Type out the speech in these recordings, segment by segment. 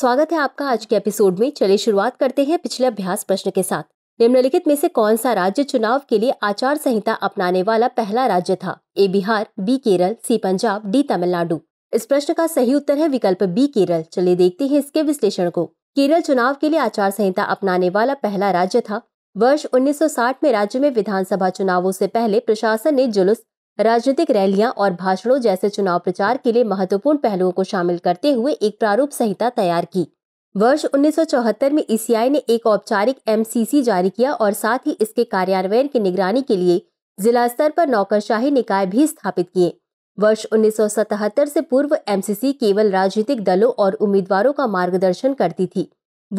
स्वागत है आपका आज के एपिसोड में चलिए शुरुआत करते हैं पिछले अभ्यास प्रश्न के साथ निम्नलिखित में से कौन सा राज्य चुनाव के लिए आचार संहिता अपनाने वाला पहला राज्य था A Bihar B Kerala C Punjab D Tamil Nadu इस प्रश्न का सही उत्तर है विकल्प बी केरल चलिए देखते हैं इसके विश्लेषण को केरल चुनाव के लिए आचार संहिता अपनाने वाला पहला राज्य था वर्ष 1960 में राज्य में विधानसभा चुनावों से पहले प्रशासन ने जुलूस राजनीतिक रैलियां और भाषणों जैसे चुनाव प्रचार के लिए महत्वपूर्ण पहलुओं को शामिल करते हुए एक प्रारूप संहिता तैयार की वर्ष 1974 में ईसीआई e ने एक औपचारिक एम जारी किया और साथ ही इसके कार्यान्वयन की निगरानी के लिए जिला स्तर पर नौकरशाही निकाय भी स्थापित किए वर्ष 1977 से पूर्व एम केवल राजनीतिक दलों और उम्मीदवारों का मार्गदर्शन करती थी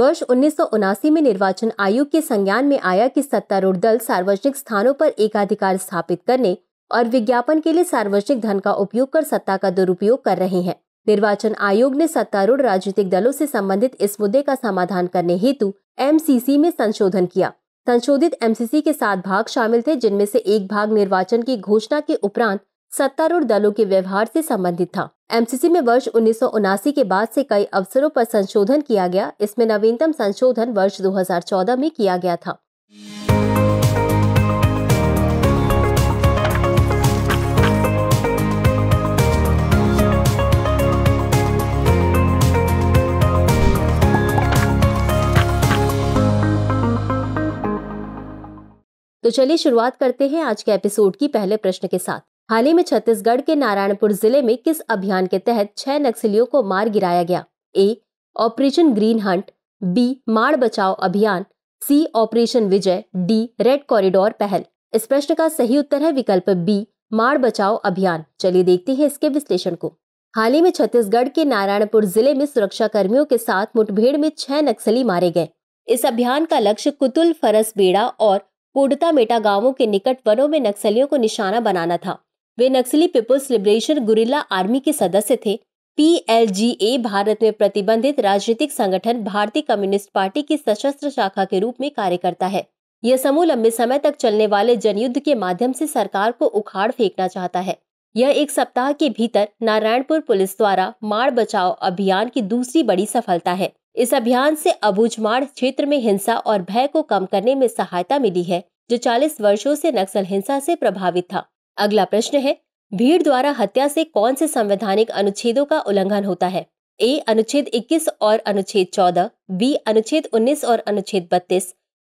वर्ष उन्नीस में निर्वाचन आयोग के संज्ञान में आया कि सत्तारूढ़ दल सार्वजनिक स्थानों पर एकाधिकार स्थापित करने और विज्ञापन के लिए सार्वजनिक धन का उपयोग कर सत्ता का दुरुपयोग कर रहे हैं निर्वाचन आयोग ने सत्तारूढ़ राजनीतिक दलों से संबंधित इस मुद्दे का समाधान करने हेतु एम में संशोधन किया संशोधित एम के सात भाग शामिल थे जिनमें से एक भाग निर्वाचन की घोषणा के उपरांत सत्तारूढ़ दलों के व्यवहार से संबंधित था एम में वर्ष उन्नीस के बाद से कई अवसरों पर संशोधन किया गया इसमें नवीनतम संशोधन वर्ष 2014 में किया गया था चलिए शुरुआत करते हैं आज के एपिसोड की पहले प्रश्न के साथ हाल ही में छत्तीसगढ़ के नारायणपुर जिले में किस अभियान के तहत छह नक्सलियों को मार गिराया गया A operation green hunt B मार बचाओ अभियान C operation Vijay D red corridor पहल इस प्रश्न का सही उत्तर है विकल्प बी मार बचाओ अभियान चलिए देखते हैं इसके विश्लेषण को हाल ही में छत्तीसगढ़ के नारायणपुर जिले में सुरक्षा कर्मियों के साथ मुठभेड़ में छह नक्सली मारे गए इस अभियान का लक्ष्य कुतुल फरस बेड़ा और कोडता मेटा गांवों के निकट वनों में नक्सलियों को निशाना बनाना था वे नक्सली पीपुल्स लिबरेशन गुरिल्ला आर्मी के सदस्य थे पीएलजीए भारत में प्रतिबंधित राजनीतिक संगठन भारतीय कम्युनिस्ट पार्टी की सशस्त्र शाखा के रूप में कार्य करता है यह समूह लंबे समय तक चलने वाले जनयुद्ध के माध्यम से सरकार को उखाड़ फेंकना चाहता है यह एक सप्ताह के भीतर नारायणपुर पुलिस द्वारा माड़ बचाओ अभियान की दूसरी बड़ी सफलता है इस अभियान से अबूझमाड़ क्षेत्र में हिंसा और भय को कम करने में सहायता मिली है जो 40 वर्षों से नक्सल हिंसा से प्रभावित था अगला प्रश्न है भीड़ द्वारा हत्या से कौन से संवैधानिक अनुच्छेदों का उल्लंघन होता है ए अनुच्छेद 21 और अनुच्छेद 14, बी अनुच्छेद 19 और अनुच्छेद 32,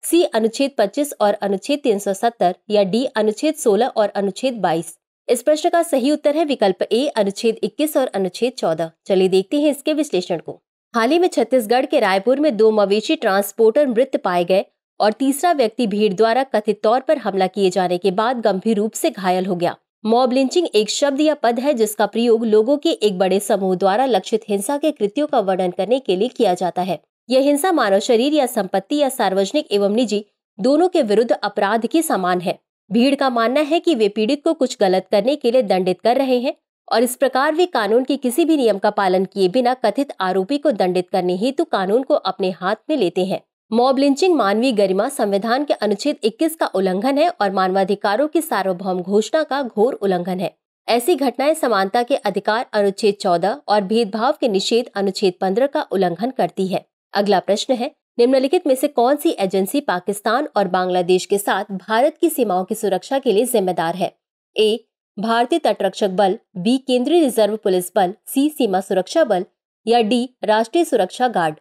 सी अनुच्छेद 25 और अनुच्छेद 370 या डी अनुच्छेद 16 और अनुच्छेद 22। इस प्रश्न का सही उत्तर है विकल्प ए अनुच्छेद 21 और अनुच्छेद 14। चलिए देखते हैं इसके विश्लेषण को हाल ही में छत्तीसगढ़ के रायपुर में दो मवेशी ट्रांसपोर्टर मृत पाए गए और तीसरा व्यक्ति भीड़ द्वारा कथित तौर पर हमला किए जाने के बाद गंभीर रूप से घायल हो गया मॉब लिंचिंग एक शब्द या पद है जिसका प्रयोग लोगों के एक बड़े समूह द्वारा लक्षित हिंसा के कृत्यो का वर्णन करने के लिए किया जाता है यह हिंसा मानव शरीर या संपत्ति या सार्वजनिक एवं निजी दोनों के विरुद्ध अपराध के समान है भीड़ का मानना है कि वे पीड़ित को कुछ गलत करने के लिए दंडित कर रहे हैं और इस प्रकार वे कानून के किसी भी नियम का पालन किए बिना कथित आरोपी को दंडित करने हेतु कानून को अपने हाथ में लेते हैं मॉब लिंचिंग मानवीय गरिमा संविधान के अनुच्छेद 21 का उल्लंघन है और मानवाधिकारों की सार्वभौम घोषणा का घोर उल्लंघन है ऐसी घटनाएं समानता के अधिकार अनुच्छेद चौदह और भेदभाव के निषेध अनुच्छेद पंद्रह का उल्लंघन करती है अगला प्रश्न है निम्नलिखित में से कौन सी एजेंसी पाकिस्तान और बांग्लादेश के साथ भारत की सीमाओं की सुरक्षा के लिए जिम्मेदार है ए भारतीय तटरक्षक बल बी केंद्रीय रिजर्व पुलिस बल सी सीमा सुरक्षा बल या डी राष्ट्रीय सुरक्षा गार्ड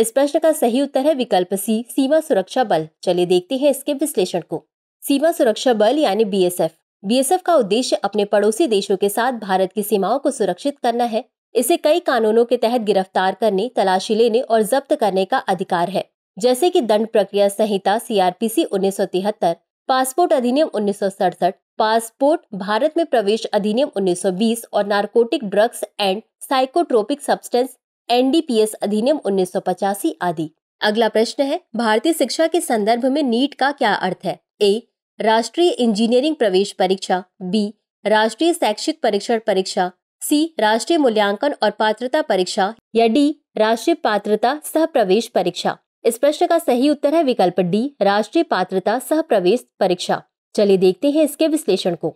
इस प्रश्न का सही उत्तर है विकल्प सी सीमा सुरक्षा बल चलिए देखते हैं इसके विश्लेषण को सीमा सुरक्षा बल यानी बीएसएफ बीएसएफ का उद्देश्य अपने पड़ोसी देशों के साथ भारत की सीमाओं को सुरक्षित करना है इसे कई कानूनों के तहत गिरफ्तार करने तलाशी लेने और जब्त करने का अधिकार है जैसे कि दंड प्रक्रिया संहिता सीआरपीसी उन्नीस पासपोर्ट अधिनियम उन्नीस पासपोर्ट भारत में प्रवेश अधिनियम 1920 और narcotic drugs and psychotropic substance NDPS अधिनियम 1985 आदि अगला प्रश्न है भारतीय शिक्षा के संदर्भ में नीट का क्या अर्थ है ए राष्ट्रीय इंजीनियरिंग प्रवेश परीक्षा बी राष्ट्रीय शैक्षिक परीक्षण परीक्षा सी राष्ट्रीय मूल्यांकन और पात्रता परीक्षा या डी राष्ट्रीय पात्रता सह प्रवेश परीक्षा इस प्रश्न का सही उत्तर है विकल्प डी राष्ट्रीय पात्रता सह प्रवेश परीक्षा चलिए देखते हैं इसके विश्लेषण को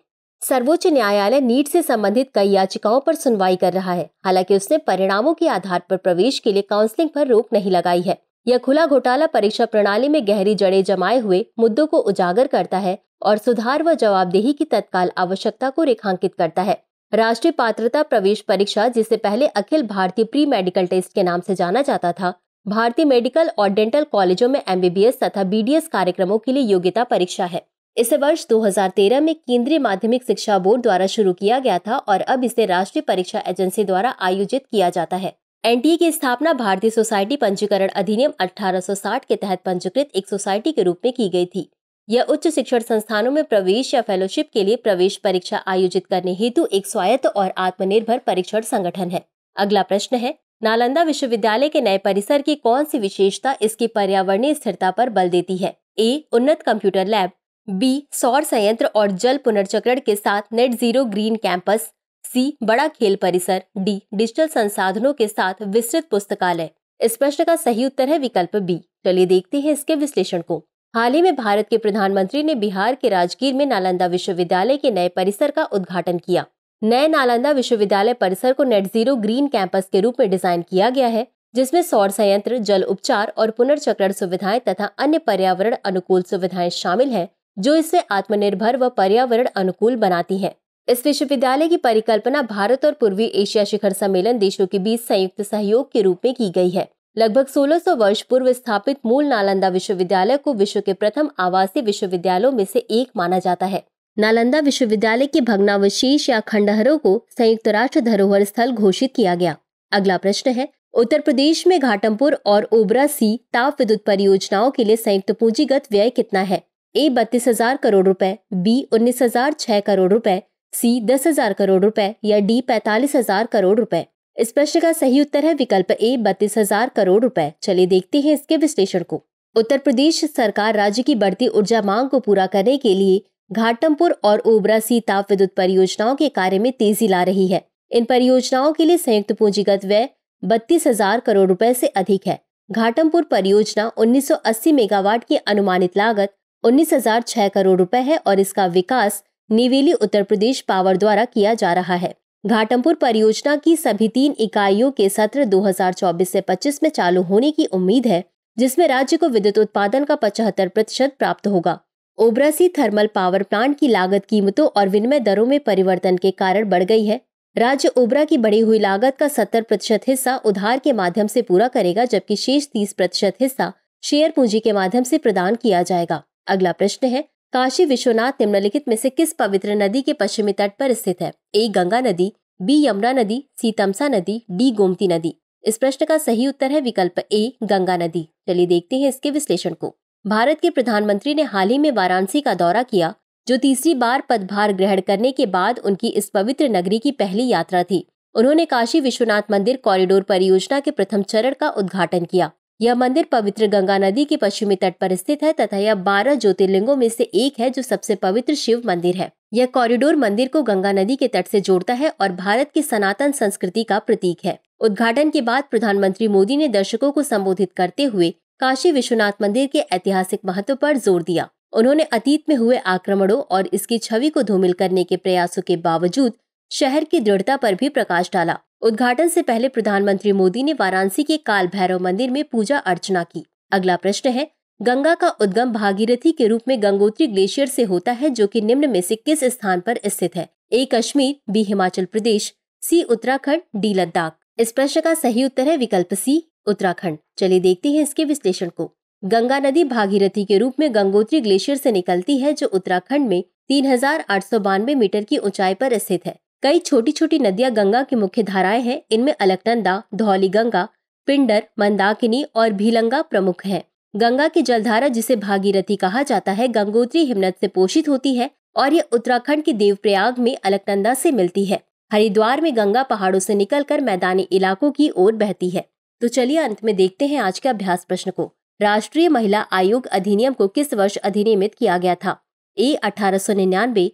सर्वोच्च न्यायालय नीट से संबंधित कई याचिकाओं पर सुनवाई कर रहा है हालांकि उसने परिणामों के आधार पर प्रवेश के लिए काउंसलिंग पर रोक नहीं लगाई है यह खुला घोटाला परीक्षा प्रणाली में गहरी जड़े जमाए हुए मुद्दों को उजागर करता है और सुधार व जवाबदेही की तत्काल आवश्यकता को रेखांकित करता है राष्ट्रीय पात्रता प्रवेश परीक्षा जिसे पहले अखिल भारतीय प्री मेडिकल टेस्ट के नाम से जाना जाता था भारतीय मेडिकल और डेंटल कॉलेजों में एमबीबीएस तथा बीडीएस कार्यक्रमों के लिए योग्यता परीक्षा है इसे वर्ष 2013 में केंद्रीय माध्यमिक शिक्षा बोर्ड द्वारा शुरू किया गया था और अब इसे राष्ट्रीय परीक्षा एजेंसी द्वारा आयोजित किया जाता है एनटीए की स्थापना भारतीय सोसाइटी पंजीकरण अधिनियम 1860 के तहत पंजीकृत एक सोसाइटी के रूप में की गई थी यह उच्च शिक्षण संस्थानों में प्रवेश या फेलोशिप के लिए प्रवेश परीक्षा आयोजित करने हेतु एक स्वायत्त और आत्मनिर्भर परीक्षण संगठन है अगला प्रश्न है नालंदा विश्वविद्यालय के नए परिसर की कौन सी विशेषता इसकी पर्यावरणीय स्थिरता पर बल देती है ए उन्नत कंप्यूटर लैब बी सौर संयंत्र और जल पुनर्चक्रण के साथ net zero green campus C बड़ा खेल परिसर डी डिजिटल संसाधनों के साथ विस्तृत पुस्तकालय इस प्रश्न का सही उत्तर है विकल्प बी चलिए देखते हैं इसके विश्लेषण को हाल ही में भारत के प्रधानमंत्री ने बिहार के राजगीर में नालंदा विश्वविद्यालय के नए परिसर का उद्घाटन किया नए नालंदा विश्वविद्यालय परिसर को नेट जीरो ग्रीन कैंपस के रूप में डिजाइन किया गया है जिसमें सौर संयंत्र जल उपचार और पुनर्चक्रण सुविधाएं तथा अन्य पर्यावरण अनुकूल सुविधाएं शामिल हैं जो इसे आत्मनिर्भर व पर्यावरण अनुकूल बनाती हैं। इस विश्वविद्यालय की परिकल्पना भारत और पूर्वी एशिया शिखर सम्मेलन देशों के बीच संयुक्त सहयोग के रूप में की गई है लगभग 1600 वर्ष पूर्व स्थापित मूल नालंदा विश्वविद्यालय को विश्व के प्रथम आवासीय विश्वविद्यालयों में से एक माना जाता है नालंदा विश्वविद्यालय के भग्नावशेष या खंडहरों को संयुक्त राष्ट्र धरोहर स्थल घोषित किया गया अगला प्रश्न है उत्तर प्रदेश में घाटमपुर और ओबरा सी ताप विद्युत परियोजनाओं के लिए संयुक्त पूंजीगत व्यय कितना है ए बत्तीस हजार करोड़ रुपए बी उन्नीस हजार छह करोड़ रुपए सी दस हजार करोड़ रुपए या डी पैतालीस हजार करोड़ रुपए इस प्रश्न का सही उत्तर है विकल्प ए बत्तीस हजार करोड़ रुपए चलिए देखते हैं इसके विश्लेषण को उत्तर प्रदेश सरकार राज्य की बढ़ती ऊर्जा मांग को पूरा करने के लिए घाटमपुर और ओबरा सी ताप विद्युत परियोजनाओं के कार्य में तेजी ला रही है इन परियोजनाओं के लिए संयुक्त पूंजीगत व्यय बत्तीस हजार करोड़ रुपए से अधिक है घाटमपुर परियोजना 1980 मेगावाट की अनुमानित लागत उन्नीस हजार छह करोड़ रुपए है और इसका विकास निवेली उत्तर प्रदेश पावर द्वारा किया जा रहा है घाटमपुर परियोजना की सभी तीन इकाइयों के सत्र 2024 से 25 में चालू होने की उम्मीद है जिसमें राज्य को विद्युत उत्पादन का पचहत्तर प्रतिशत प्राप्त होगा ओबरासी थर्मल पावर प्लांट की लागत कीमतों और विनिमय दरों में परिवर्तन के कारण बढ़ गई है राज्य ओबरा की बढ़ी हुई लागत का 70 प्रतिशत हिस्सा उधार के माध्यम से पूरा करेगा जबकि शेष 30 प्रतिशत हिस्सा शेयर पूंजी के माध्यम से प्रदान किया जाएगा अगला प्रश्न है काशी विश्वनाथ निम्नलिखित में से किस पवित्र नदी के पश्चिमी तट पर स्थित है ए गंगा नदी बी यमुना नदी सी तमसा नदी डी गोमती नदी इस प्रश्न का सही उत्तर है विकल्प ए गंगा नदी चलिए देखते हैं इसके विश्लेषण को भारत के प्रधानमंत्री ने हाल ही में वाराणसी का दौरा किया जो तीसरी बार पदभार ग्रहण करने के बाद उनकी इस पवित्र नगरी की पहली यात्रा थी उन्होंने काशी विश्वनाथ मंदिर कॉरिडोर परियोजना के प्रथम चरण का उद्घाटन किया यह मंदिर पवित्र गंगा नदी के पश्चिमी तट पर स्थित है तथा यह बारह ज्योतिर्लिंगों में से एक है जो सबसे पवित्र शिव मंदिर है यह कॉरिडोर मंदिर को गंगा नदी के तट से जोड़ता है और भारत की सनातन संस्कृति का प्रतीक है उद्घाटन के बाद प्रधानमंत्री मोदी ने दर्शकों को संबोधित करते हुए काशी विश्वनाथ मंदिर के ऐतिहासिक महत्व पर जोर दिया उन्होंने अतीत में हुए आक्रमणों और इसकी छवि को धूमिल करने के प्रयासों के बावजूद शहर की दृढ़ता पर भी प्रकाश डाला उद्घाटन से पहले प्रधानमंत्री मोदी ने वाराणसी के काल भैरव मंदिर में पूजा अर्चना की अगला प्रश्न है गंगा का उद्गम भागीरथी के रूप में गंगोत्री ग्लेशियर से होता है जो कि निम्न में से किस स्थान पर स्थित है A Kashmir B Himachal Pradesh C Uttarakhand D Ladakh इस प्रश्न का सही उत्तर है विकल्प सी उत्तराखंड चलिए देखते हैं इसके विश्लेषण को गंगा नदी भागीरथी के रूप में गंगोत्री ग्लेशियर से निकलती है जो उत्तराखंड में तीन मीटर की ऊंचाई पर स्थित है कई छोटी छोटी नदियां गंगा की मुख्य धाराएं हैं इनमें अलकनंदा धौली गंगा पिंडर मंदाकिनी और भीलंगा प्रमुख हैं। गंगा की जलधारा जिसे भागीरथी कहा जाता है गंगोत्री हिमनद से पोषित होती है और यह उत्तराखंड के देवप्रयाग में अलकनंदा से मिलती है हरिद्वार में गंगा पहाड़ों से निकलकर मैदानी इलाकों की ओर बहती है तो चलिए अंत में देखते हैं आज के अभ्यास प्रश्न को राष्ट्रीय महिला आयोग अधिनियम को किस वर्ष अधिनियमित किया गया था ए अठारह सौ निन्यानवे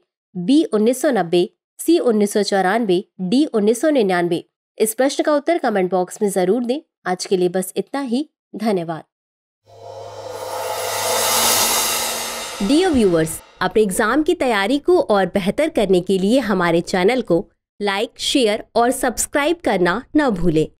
बी उन्नीस सौ नब्बे सी उन्नीस सौ चौरानवे डी उन्नीस सौ निन्यानवे इस प्रश्न का उत्तर कमेंट बॉक्स में जरूर दें आज के लिए बस इतना ही धन्यवाद डियर व्यूअर्स अपने एग्जाम की तैयारी को और बेहतर करने के लिए हमारे चैनल को लाइक शेयर और सब्सक्राइब करना न भूलें